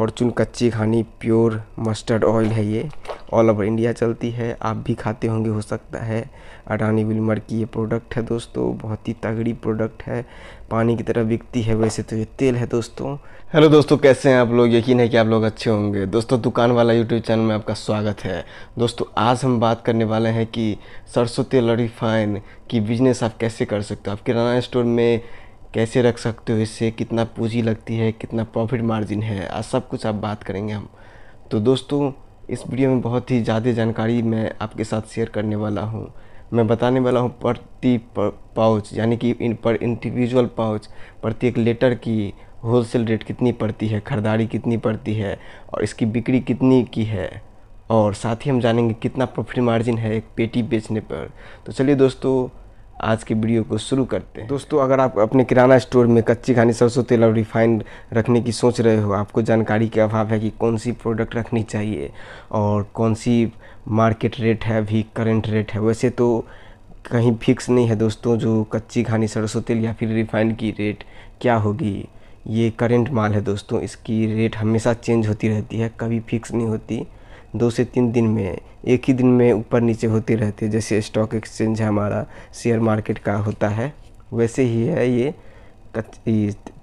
Fortune कच्ची खानी pure mustard oil है ये ऑल ओवर इंडिया चलती है आप भी खाते होंगे हो सकता है अडानी विलमर की ये प्रोडक्ट है दोस्तों बहुत ही तगड़ी प्रोडक्ट है पानी की तरह बिकती है वैसे तो ये तेल है दोस्तों हेलो दोस्तों कैसे हैं आप लोग यकीन है कि आप लोग अच्छे होंगे दोस्तों दुकान वाला यूट्यूब चैनल में आपका स्वागत है दोस्तों आज हम बात करने वाले हैं कि सरसों तेल रिफाइन की बिजनेस आप कैसे कर सकते हो आप किराना स्टोर में कैसे रख सकते हो इससे कितना पूंजी लगती है कितना प्रॉफिट मार्जिन है आज सब कुछ आप बात करेंगे हम तो दोस्तों इस वीडियो में बहुत ही ज़्यादा जानकारी मैं आपके साथ शेयर करने वाला हूँ मैं बताने वाला हूँ प्रति पाउच यानी कि इन पर इंडिविजुअल पाउच प्रति एक लेटर की होलसेल रेट कितनी पड़ती है खरीदारी कितनी पड़ती है और इसकी बिक्री कितनी की है और साथ ही हम जानेंगे कितना प्रॉफिट मार्जिन है एक पेटी बेचने पर तो चलिए दोस्तों आज के वीडियो को शुरू करते हैं दोस्तों अगर आप अपने किराना स्टोर में कच्ची खानी सरसों तेल और रिफाइंड रखने की सोच रहे हो आपको जानकारी के अभाव है कि कौन सी प्रोडक्ट रखनी चाहिए और कौन सी मार्केट रेट है अभी करेंट रेट है वैसे तो कहीं फिक्स नहीं है दोस्तों जो कच्ची खानी सरसों तेल या फिर रिफाइंड की रेट क्या होगी ये करेंट माल है दोस्तों इसकी रेट हमेशा चेंज होती रहती है कभी फिक्स नहीं होती दो से तीन दिन में एक ही दिन में ऊपर नीचे होती रहती है जैसे स्टॉक एक्सचेंज हमारा शेयर मार्केट का होता है वैसे ही है ये,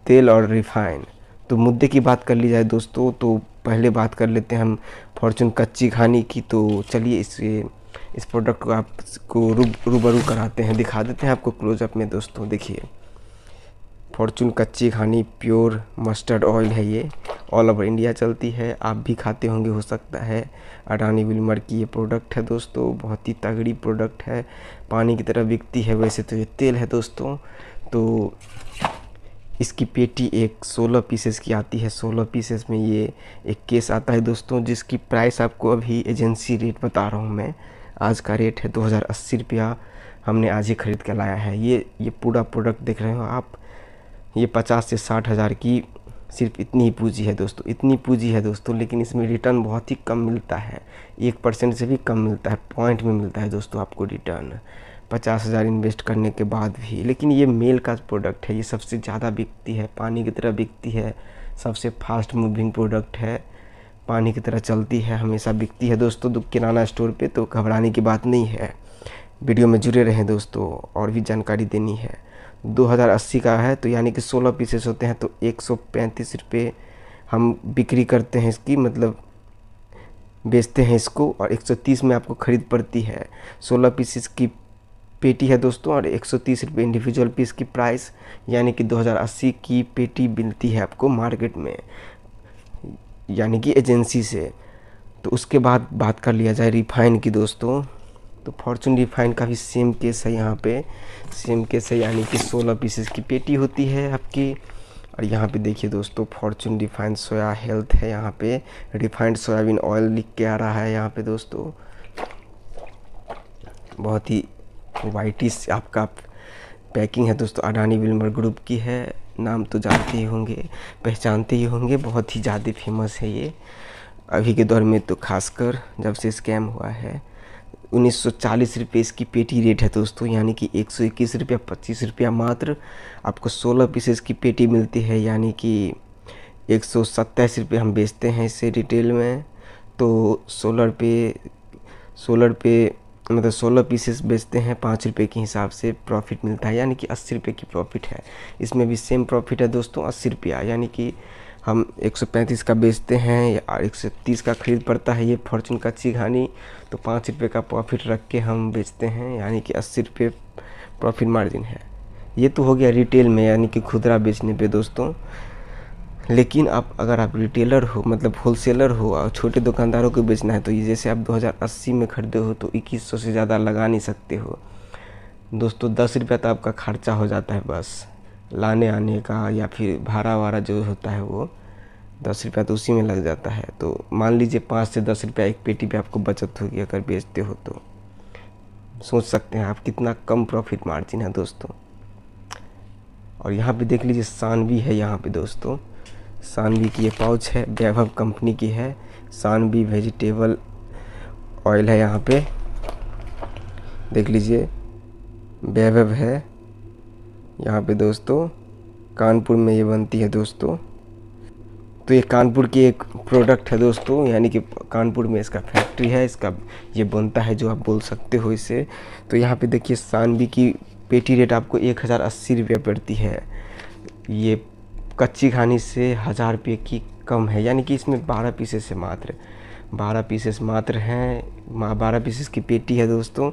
तेल और रिफाइन तो मुद्दे की बात कर ली जाए दोस्तों तो पहले बात कर लेते हैं हम फॉर्चून कच्ची खानी की तो चलिए इसे इस प्रोडक्ट को आपको रूबरू कराते हैं दिखा देते हैं आपको क्लोजअप में दोस्तों देखिए फॉर्चून कच्ची खानी प्योर मस्टर्ड ऑयल है ये ऑल ओवर इंडिया चलती है आप भी खाते होंगे हो सकता है अडानी विलमर की ये प्रोडक्ट है दोस्तों बहुत ही तगड़ी प्रोडक्ट है पानी की तरह बिकती है वैसे तो ये तेल है दोस्तों तो इसकी पेटी एक 16 पीसेस की आती है 16 पीसेस में ये एक केस आता है दोस्तों जिसकी प्राइस आपको अभी एजेंसी रेट बता रहा हूँ मैं आज का रेट है दो हज़ार अस्सी रुपया हमने आज ही ख़रीद कर लाया है ये ये पूरा प्रोडक्ट देख रहे हो आप ये पचास से साठ हज़ार की सिर्फ इतनी ही पूँजी है दोस्तों इतनी पूँजी है दोस्तों लेकिन इसमें रिटर्न बहुत ही कम मिलता है एक परसेंट से भी कम मिलता है पॉइंट में मिलता है दोस्तों आपको रिटर्न पचास हज़ार इन्वेस्ट करने के बाद भी लेकिन ये मेल का प्रोडक्ट है ये सबसे ज़्यादा बिकती है पानी की तरह बिकती है सबसे फास्ट मूविंग प्रोडक्ट है पानी की तरह चलती है हमेशा बिकती है दोस्तों तो किराना स्टोर पर तो घबराने की बात नहीं है वीडियो में जुड़े रहें दोस्तों और भी जानकारी देनी है 2080 का है तो यानी कि 16 पीसेस होते हैं तो एक रुपये हम बिक्री करते हैं इसकी मतलब बेचते हैं इसको और 130 में आपको ख़रीद पड़ती है 16 पीसेस की पेटी है दोस्तों और एक रुपये इंडिविजुअल पीस की प्राइस यानी कि 2080 की पेटी मिलती है आपको मार्केट में यानी कि एजेंसी से तो उसके बाद बात कर लिया जाए रिफाइन की दोस्तों तो फॉर्चून रिफाइंड का भी सेम केस है यहाँ पे सेम केस है यानी कि 16 पीसेस की पेटी होती है आपकी और यहाँ पे देखिए दोस्तों फॉर्चून रिफाइंड सोया हेल्थ है यहाँ पे रिफाइंड सोयाबीन ऑयल लिख के आ रहा है यहाँ पे दोस्तों बहुत ही वाइटिस आपका पैकिंग है दोस्तों अडानी विल्मर ग्रुप की है नाम तो जानते ही होंगे पहचानते ही होंगे बहुत ही ज़्यादा फेमस है ये अभी के दौर में तो खासकर जब से स्कैम हुआ है उन्नीस सौ चालीस रुपये इसकी पेटी रेट है दोस्तों यानी कि एक सौ इक्कीस रुपया पच्चीस रुपया मात्र आपको सोलह पीसेस की पेटी मिलती है यानी कि एक सौ सत्ताईस रुपये हम बेचते हैं इसे रिटेल में तो सोलह रुपये सोलह रुपये मतलब सोलह पीसेस बेचते हैं पाँच रुपये के हिसाब से प्रॉफिट मिलता है यानी कि अस्सी रुपये की प्रॉफिट है इसमें भी सेम प्रॉफिट है दोस्तों अस्सी रुपया यानी कि हम 135 का बेचते हैं या 130 का खरीद पड़ता है ये फॉर्चून का चिघानी तो पाँच रुपये का प्रॉफिट रख के हम बेचते हैं यानी कि अस्सी रुपये प्रॉफिट मार्जिन है ये तो हो गया रिटेल में यानी कि खुदरा बेचने पे दोस्तों लेकिन आप अगर आप रिटेलर हो मतलब होलसेलर हो और छोटे दुकानदारों को बेचना है तो ये जैसे आप 2080 में खरीदे हो तो 2100 से ज़्यादा लगा नहीं सकते हो दोस्तों दस रुपया तो आपका खर्चा हो जाता है बस लाने आने का या फिर भाड़ा वाड़ा जो होता है वो दस रुपया तो उसी में लग जाता है तो मान लीजिए पाँच से दस रुपया एक पेटी पे आपको बचत होगी अगर बेचते हो तो सोच सकते हैं आप कितना कम प्रॉफिट मार्जिन है दोस्तों और यहाँ पे देख लीजिए सानवी है यहाँ पे दोस्तों सानवी की ये पाउच है वैभव कंपनी की है सानवी वेजिटेबल ऑयल है यहाँ पे देख लीजिए वैभव है यहाँ पे दोस्तों कानपुर में ये बनती है दोस्तों तो ये कानपुर की एक प्रोडक्ट है दोस्तों यानी कि कानपुर में इसका फैक्ट्री है इसका ये बनता है जो आप बोल सकते हो इसे तो यहाँ पे देखिए सानवी की पेटी रेट आपको एक हज़ार अस्सी रुपये पड़ती है ये कच्ची खानी से हज़ार रुपये की कम है यानी कि इसमें बारह पीसेस है मात्र बारह पीसेस मात्र हैं बारह पीसेस की पेटी है दोस्तों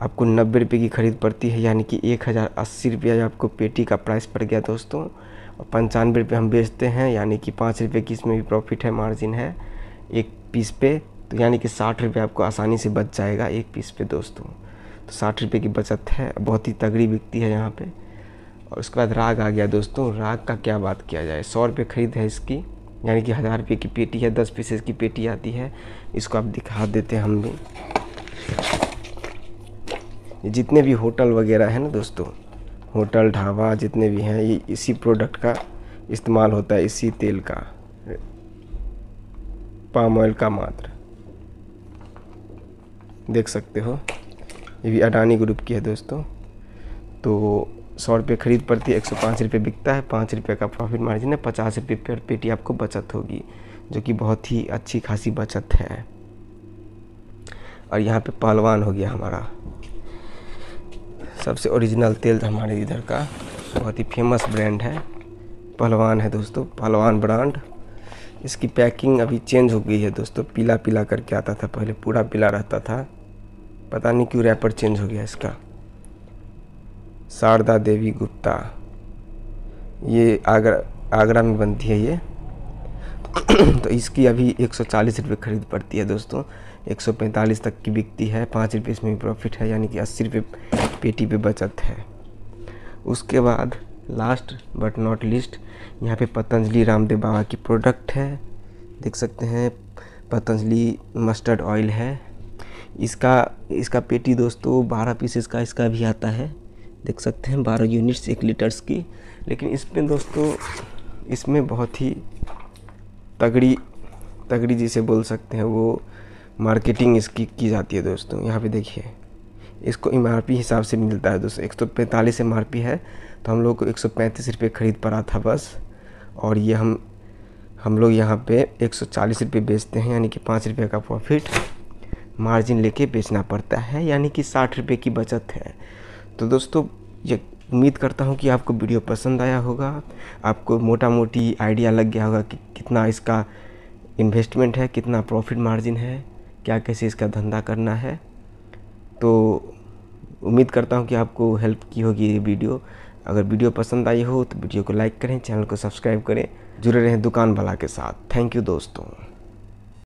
आपको नब्बे रुपये की ख़रीद पड़ती है यानी कि एक हज़ार अस्सी रुपया आपको पेटी का प्राइस पड़ गया दोस्तों और पंचानवे रुपये हम बेचते हैं यानी कि पाँच रुपये की इसमें भी प्रॉफिट है मार्जिन है एक पीस पे तो यानी कि साठ रुपये आपको आसानी से बच जाएगा एक पीस पे दोस्तों तो साठ रुपये की बचत है बहुत ही तगड़ी बिकती है यहाँ पर और उसके बाद राग आ गया दोस्तों राग का क्या बात किया जाए सौ रुपये ख़रीद है इसकी यानी कि हज़ार रुपये की पेटी है दस पीसेस की पेटी आती है इसको आप दिखा देते हैं हम भी जितने भी होटल वगैरह है ना दोस्तों होटल ढाबा जितने भी हैं ये इसी प्रोडक्ट का इस्तेमाल होता है इसी तेल का पाम ऑयल का मात्र देख सकते हो ये भी अडानी ग्रुप की है दोस्तों तो सौ रुपये खरीद पड़ती है एक सौ पाँच रुपये बिकता है पाँच रुपये का प्रॉफिट मार्जिन है पचास रुपये पर पेटी आपको बचत होगी जो कि बहुत ही अच्छी खासी बचत है और यहाँ पे पहलवान हो गया हमारा सबसे ओरिजिनल तेल तो हमारे इधर का बहुत ही फेमस ब्रांड है पहलवान है दोस्तों पहलवान ब्रांड इसकी पैकिंग अभी चेंज हो गई है दोस्तों पीला पीला करके आता था पहले पूरा पीला रहता था पता नहीं क्यों रैपर चेंज हो गया इसका शारदा देवी गुप्ता ये आगरा आगरा में बनती है ये तो इसकी अभी एक सौ चालीस रुपये खरीद पड़ती है दोस्तों एक सौ पैंतालीस तक की बिकती है पाँच रुपये इसमें भी प्रॉफिट है यानी कि अस्सी रुपये पेटी पे बचत है उसके बाद लास्ट बट नॉट लिस्ट यहाँ पे पतंजलि रामदेव बाबा की प्रोडक्ट है देख सकते हैं पतंजलि मस्टर्ड ऑयल है इसका इसका पेटी दोस्तों बारह पीसेस का इसका भी आता है देख सकते हैं बारह यूनिट्स एक लीटर्स की लेकिन इसमें दोस्तों इसमें बहुत ही तगड़ी तगड़ी जिसे बोल सकते हैं वो मार्केटिंग इसकी की जाती है दोस्तों यहाँ पे देखिए इसको एम हिसाब से मिलता है दोस्तों एक सौ पैंतालीस एम है तो हम लोग को एक सौ पैंतीस रुपये ख़रीद पड़ा था बस और ये हम हम लोग यहाँ पे एक सौ चालीस रुपये बेचते हैं यानी कि पाँच रुपये का प्रॉफिट मार्जिन लेके बेचना पड़ता है यानी कि साठ रुपये की बचत है तो दोस्तों ये उम्मीद करता हूँ कि आपको वीडियो पसंद आया होगा आपको मोटा मोटी आइडिया लग गया होगा कि कितना इसका इन्वेस्टमेंट है कितना प्रॉफिट मार्जिन है क्या कैसे इसका धंधा करना है तो उम्मीद करता हूँ कि आपको हेल्प की होगी ये वीडियो अगर वीडियो पसंद आई हो तो वीडियो को लाइक करें चैनल को सब्सक्राइब करें जुड़े रहें दुकान वाला के साथ थैंक यू दोस्तों